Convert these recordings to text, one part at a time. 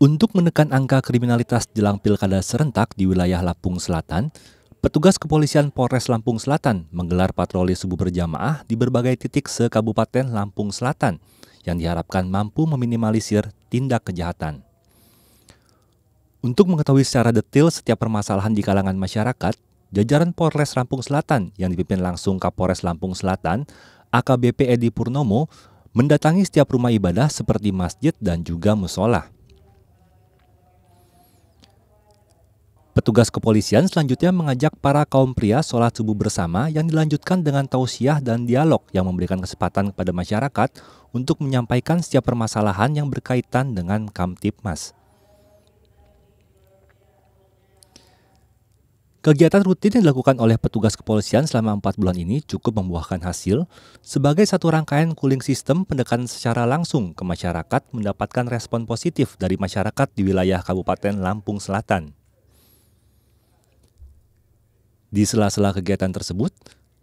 Untuk menekan angka kriminalitas jelang pilkada serentak di wilayah Lampung Selatan, petugas kepolisian Polres Lampung Selatan menggelar patroli subuh berjamaah di berbagai titik se-Kabupaten Lampung Selatan yang diharapkan mampu meminimalisir tindak kejahatan. Untuk mengetahui secara detail setiap permasalahan di kalangan masyarakat, jajaran Polres Lampung Selatan yang dipimpin langsung Kapolres Lampung Selatan, AKBP Edi Purnomo, mendatangi setiap rumah ibadah seperti masjid dan juga musola. Petugas kepolisian selanjutnya mengajak para kaum pria sholat subuh bersama yang dilanjutkan dengan tausiah dan dialog yang memberikan kesempatan kepada masyarakat untuk menyampaikan setiap permasalahan yang berkaitan dengan Kamtipmas. Kegiatan rutin yang dilakukan oleh petugas kepolisian selama 4 bulan ini cukup membuahkan hasil sebagai satu rangkaian cooling system pendekatan secara langsung ke masyarakat mendapatkan respon positif dari masyarakat di wilayah Kabupaten Lampung Selatan. Di sela-sela kegiatan tersebut,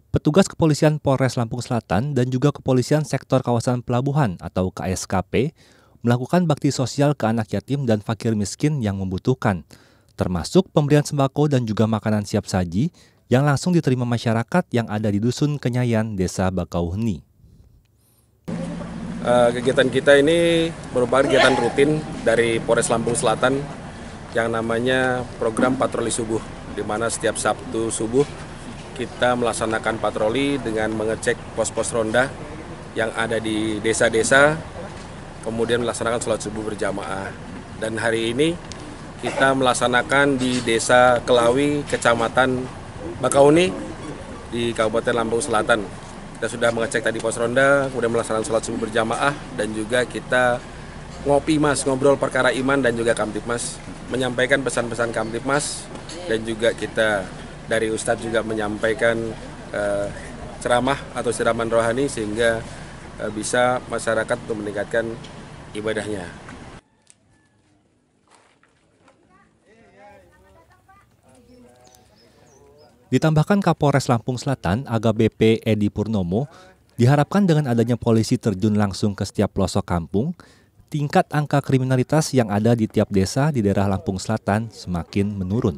petugas kepolisian Polres Lampung Selatan dan juga kepolisian sektor kawasan pelabuhan atau KSKP melakukan bakti sosial ke anak yatim dan fakir miskin yang membutuhkan, termasuk pemberian sembako dan juga makanan siap saji yang langsung diterima masyarakat yang ada di Dusun Kenyayan, Desa Bakauheni. Eh, kegiatan kita ini merupakan kegiatan rutin dari Polres Lampung Selatan yang namanya program patroli subuh di mana setiap Sabtu subuh kita melaksanakan patroli dengan mengecek pos-pos ronda yang ada di desa-desa, kemudian melaksanakan sholat subuh berjamaah. Dan hari ini kita melaksanakan di Desa Kelawi, Kecamatan Bakauni, di Kabupaten Lampung Selatan. Kita sudah mengecek tadi pos ronda, kemudian melaksanakan sholat subuh berjamaah, dan juga kita ngopi mas, ngobrol perkara iman dan juga kamtip mas menyampaikan pesan-pesan Kamtipmas dan juga kita dari Ustadz juga menyampaikan eh, ceramah atau siraman rohani sehingga eh, bisa masyarakat untuk meningkatkan ibadahnya. Ditambahkan Kapolres Lampung Selatan AGBP Edi Purnomo, diharapkan dengan adanya polisi terjun langsung ke setiap pelosok kampung tingkat angka kriminalitas yang ada di tiap desa di daerah Lampung Selatan semakin menurun.